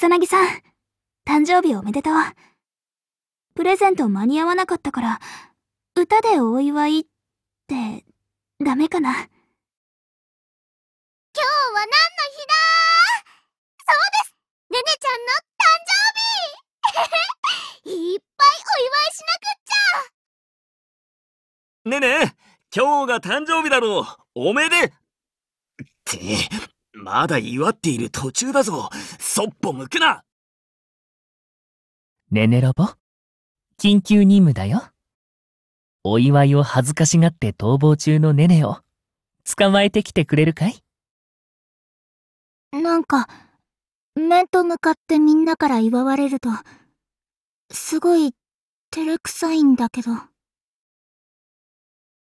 草薙さん、誕生日おめでとう。プレゼント間に合わなかったから、歌でお祝いって、ダメかな。今日は何の日だそうですねねちゃんの誕生日 いっぱいお祝いしなくっちゃねね今日が誕生日だろうおめでってまだ祝っている途中だぞ。そっぽ向くなねねロボ、緊急任務だよ。お祝いを恥ずかしがって逃亡中のネネを、捕まえてきてくれるかいなんか、面と向かってみんなから祝われると、すごい照れくさいんだけど。